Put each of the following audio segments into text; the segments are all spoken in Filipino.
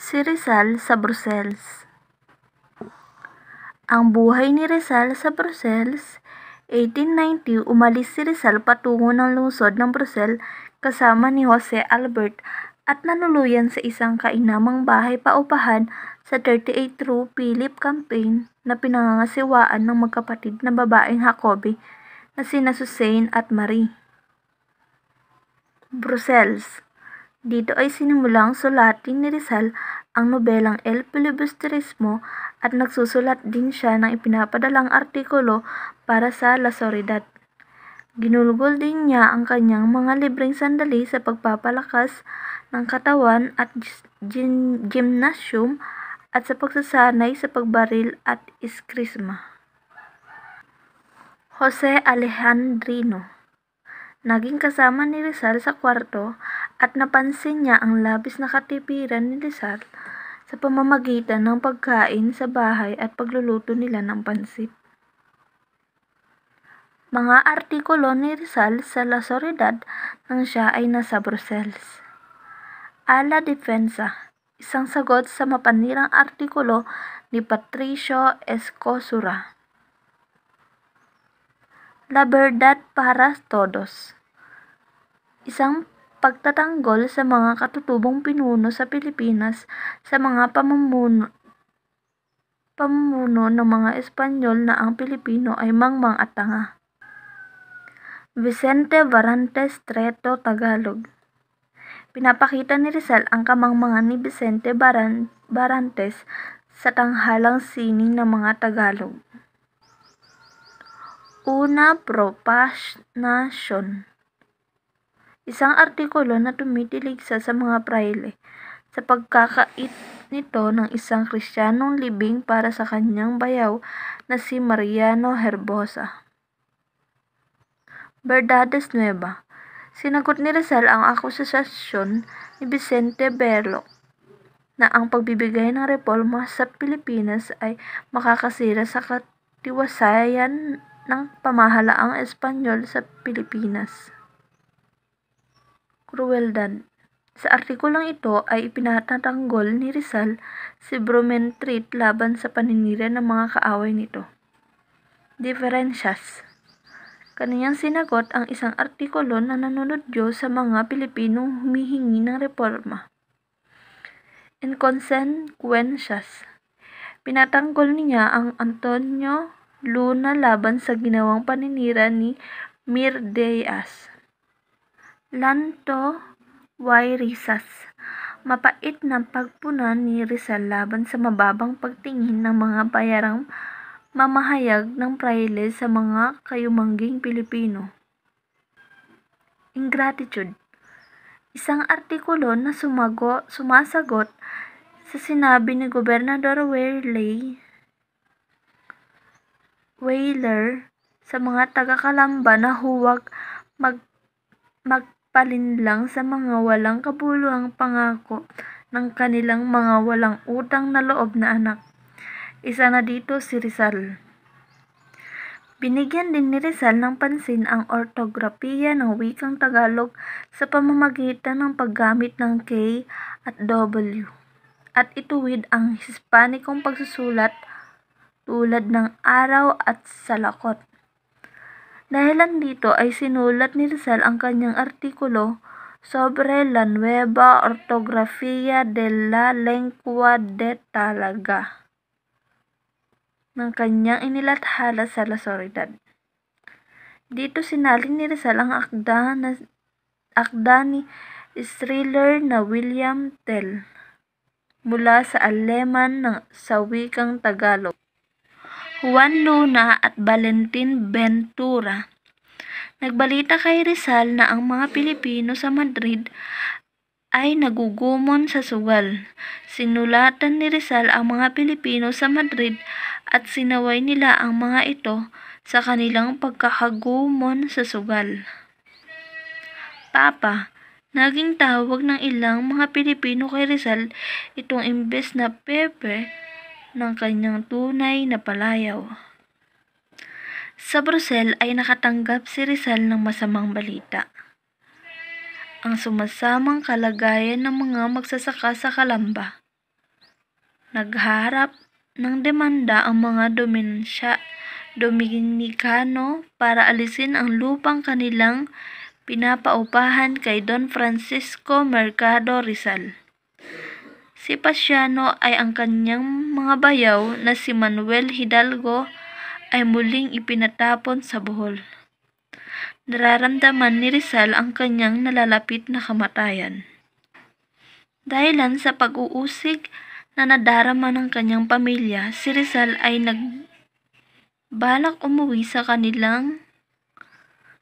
Si Rizal sa Brussels Ang buhay ni Rizal sa Brussels 1890 umalis si Rizal patungo ng lungsod ng Brussels kasama ni Jose Albert at nanuluyan sa isang kainamang bahay paupahan sa 38 Rue Philip Campaign na pinangangasiwaan ng magkapatid na babaeng Jacobi na sina Suzanne at Marie. Brussels dito ay sinimulang sulatin ni Rizal ang nobelang El Filibusterismo at nagsusulat din siya ng ipinapadalang artikulo para sa La Soledad. Ginulgol din niya ang kanyang mga libreng sandali sa pagpapalakas ng katawan at gymnasium at sa pagsasanay sa pagbaril at iskrisma. Jose Alejandrino Naging kasama ni Rizal sa kwarto at napansin niya ang labis na katipiran ni Rizal sa pamamagitan ng pagkain sa bahay at pagluluto nila ng pansit. Mga artikulo ni Rizal sa La Soledad nang siya ay nasa Brussels. Ala Defensa, isang sagot sa mapanirang artikulo ni Patricio Escosura. La Verdad para Todos, isang pagtatanggol sa mga katutubong pinuno sa Pilipinas sa mga pamumuno pamumuno ng mga Espanyol na ang Pilipino ay mangmang at tanga. Vicente Barantes Treto Tagalog Pinapakita ni Rizal ang kamangmangan ni Vicente Baran Barantes sa tanghalang sining ng mga Tagalog. Una Propasnasyon Isang artikulo na tumikilig sa, sa mga praile sa pagkakait nito ng isang kristyanong libing para sa kanyang bayaw na si Mariano Herbosa. Verdades Nueva Sinagot ni Rizal ang akusasyon ni Vicente Berlo na ang pagbibigay ng reforma sa Pilipinas ay makakasira sa katiwasayan ng pamahalaang Espanyol sa Pilipinas crueldad. Sa artikulang ito ay ipinatatanggol ni Rizal si Bromentrate laban sa paninira ng mga kaaway nito. Diferensyas Kaniyang sinagot ang isang artikulo na nanunodyo sa mga Pilipinong humihingi ng reforma. Inconsequences Pinatanggol niya ang Antonio Luna laban sa ginawang paninira ni Mir Deas. Lanto Y. Rizas. Mapait na pagpunan ni Rizal laban sa mababang pagtingin ng mga bayarang mamahayag ng praile sa mga kayumangging Pilipino. Ingratitude Isang artikulo na sumago, sumasagot sa sinabi ni Gobernador Wearley Whaler sa mga taga-Kalamba na huwag mag, mag palinlang sa mga walang kabuluhang pangako ng kanilang mga walang utang na loob na anak. Isa na dito si Rizal. Binigyan din ni Rizal ng pansin ang ortografiya ng wikang Tagalog sa pamamagitan ng paggamit ng K at W. At ituwid ang Hispanikong pagsusulat tulad ng araw at salakot. Dahilan dito ay sinulat ni Rizal ang kanyang artikulo sobre la nueva ortografía de la lengua de Talaga ng kanyang inilathala sa La Soledad. Dito sinalin ni Rizal ang akda, na, akda ni thriller na William Tell mula sa Aleman ng sa wikang Tagalog. Juan Luna at Valentin Ventura. Nagbalita kay Rizal na ang mga Pilipino sa Madrid ay nagugumon sa sugal. Sinulatan ni Rizal ang mga Pilipino sa Madrid at sinaway nila ang mga ito sa kanilang pagkakagumon sa sugal. Papa, naging tawag ng ilang mga Pilipino kay Rizal itong imbes na Pepe ng kanyang tunay na palayaw. Sa Brusel ay nakatanggap si Rizal ng masamang balita. Ang sumasamang kalagayan ng mga magsasaka sa Kalamba. Nagharap ng demanda ang mga dominansya Dominikano para alisin ang lupang kanilang pinapaupahan kay Don Francisco Mercado Rizal. Si Pasiano ay ang kanyang mga bayaw na si Manuel Hidalgo ay muling ipinatapon sa Bohol. Nararamdaman ni Rizal ang kanyang nalalapit na kamatayan. Dahilan sa pag-uusig na nadarama ng kanyang pamilya, si Rizal ay nagbalak umuwi sa kanilang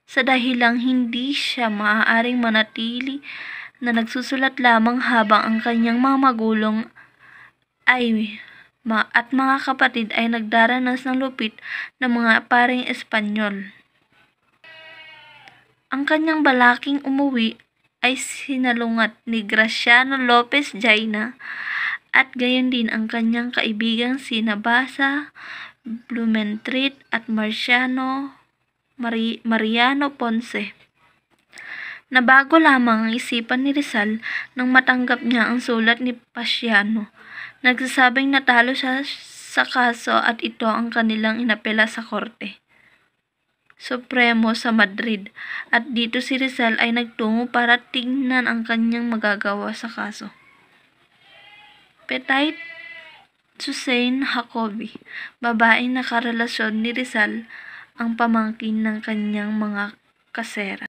sa dahilang hindi siya maaaring manatili na nagsusulat lamang habang ang kanyang mga magulong ay ma at mga kapatid ay nagdaranas ng lupit ng mga paring Espanyol. Ang kanyang balaking umuwi ay sinalungat ni Graciano Lopez Jaina at gayon din ang kanyang kaibigan sina Basa, Blumentritt at Marciano Mari Mariano Ponce na bago lamang ang isipan ni Rizal nang matanggap niya ang sulat ni Pasiano. Nagsasabing natalo siya sa kaso at ito ang kanilang inapela sa korte. Supremo sa Madrid at dito si Rizal ay nagtungo para tingnan ang kanyang magagawa sa kaso. Petait Susain Hakobi, babaeng nakarelasyon ni Rizal, ang pamangkin ng kanyang mga kasera.